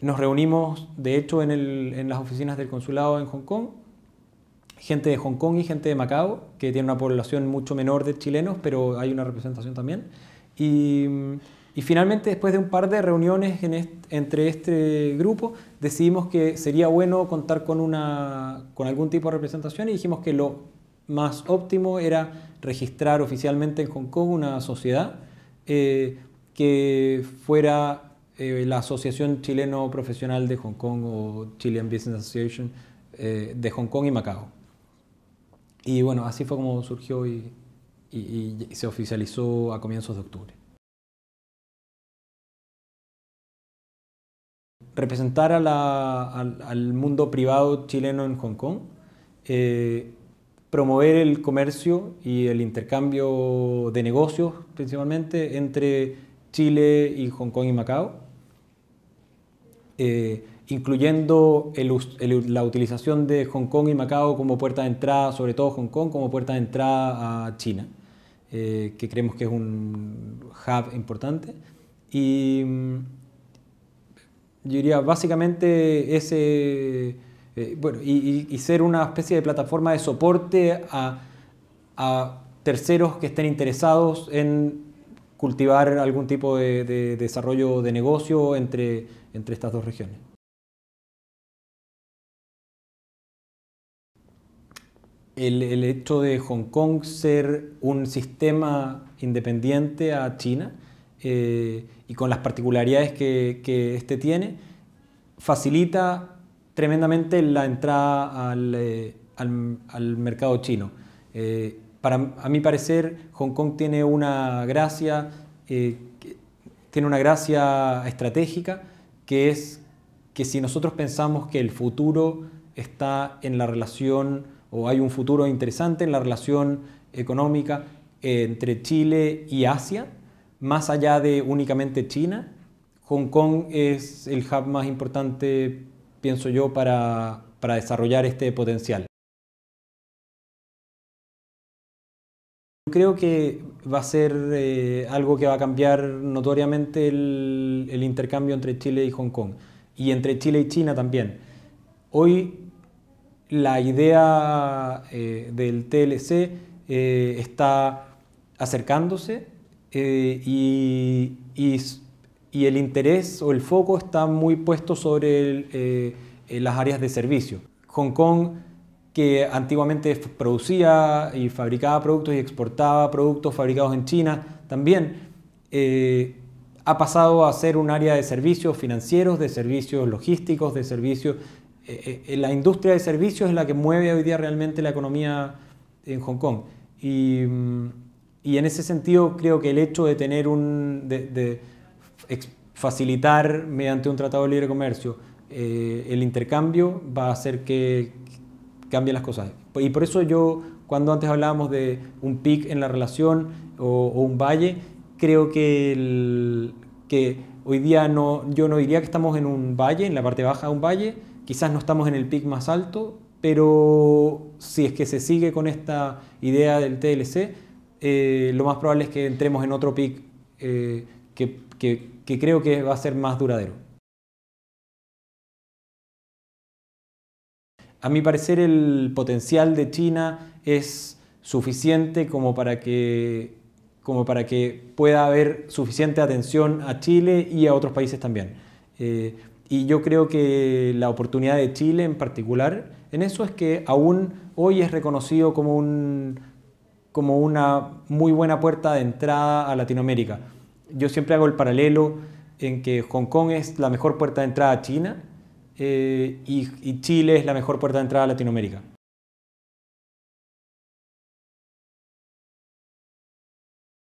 Nos reunimos, de hecho, en, las oficinas del consulado en Hong Kong, gente de Hong Kong y gente de Macao, que tiene una población mucho menor de chilenos, pero hay una representación también. Y, finalmente, después de un par de reuniones entre este grupo, decidimos que sería bueno contar con, una, con algún tipo de representación y dijimos que lo más óptimo era registrar oficialmente en Hong Kong una sociedad eh, que fuera eh, la Asociación Chileno Profesional de Hong Kong o Chilean Business Association eh, de Hong Kong y Macao. Y bueno, así fue como surgió y, se oficializó a comienzos de octubre. Representar al, mundo privado chileno en Hong Kong, eh, promover el comercio y el intercambio de negocios principalmente entre Chile y Hong Kong y Macao eh, incluyendo la utilización de Hong Kong y Macao como puerta de entrada, sobre todo Hong Kong como puerta de entrada a China, eh, que creemos que es un hub importante. Y mm, yo diría, básicamente ese, eh, bueno, y, ser una especie de plataforma de soporte a, terceros que estén interesados en cultivar algún tipo de, de, desarrollo de negocio entre entre estas dos regiones. El, hecho de Hong Kong ser un sistema independiente a China eh, y con las particularidades que, que este tiene, facilita tremendamente la entrada al, eh, mercado chino. Eh, para, a mi parecer, Hong Kong tiene una gracia, tiene una gracia estratégica que es que si nosotros pensamos que el futuro está en la relación, o hay un futuro interesante en la relación económica eh, entre Chile y Asia, más allá de únicamente China, Hong Kong es el hub más importante, pienso yo, para, para desarrollar este potencial. Creo que va a ser eh, algo que va a cambiar notoriamente el, intercambio entre Chile y Hong Kong y entre Chile y China también. Hoy la idea eh, del TLC eh, está acercándose y, y, el interés o el foco está muy puesto sobre las áreas de servicio. Hong Kong que antiguamente producía y fabricaba productos y exportaba productos fabricados en China, también eh, ha pasado a ser un área de servicios financieros, de servicios logísticos, de servicios... Eh, eh, la industria de servicios es la que mueve hoy día realmente la economía en Hong Kong. Y, mm, en ese sentido creo que el hecho de tener un... de, facilitar mediante un tratado de libre comercio el intercambio va a hacer que, cambian las cosas. Y por eso yo, cuando antes hablábamos de un pic en la relación o, un valle, creo que, que hoy día no, yo no diría que estamos en un valle, en la parte baja de un valle, quizás no estamos en el pic más alto, pero si es que se sigue con esta idea del TLC, eh, lo más probable es que entremos en otro pic eh, que, que creo que va a ser más duradero. A mi parecer el potencial de China es suficiente como para que, como para que pueda haber suficiente atención a Chile y a otros países también. Eh, y yo creo que la oportunidad de Chile en particular en eso es que aún hoy es reconocido como, un, como una muy buena puerta de entrada a Latinoamérica. Yo siempre hago el paralelo en que Hong Kong es la mejor puerta de entrada a China eh, y, y Chile es la mejor puerta de entrada a Latinoamérica.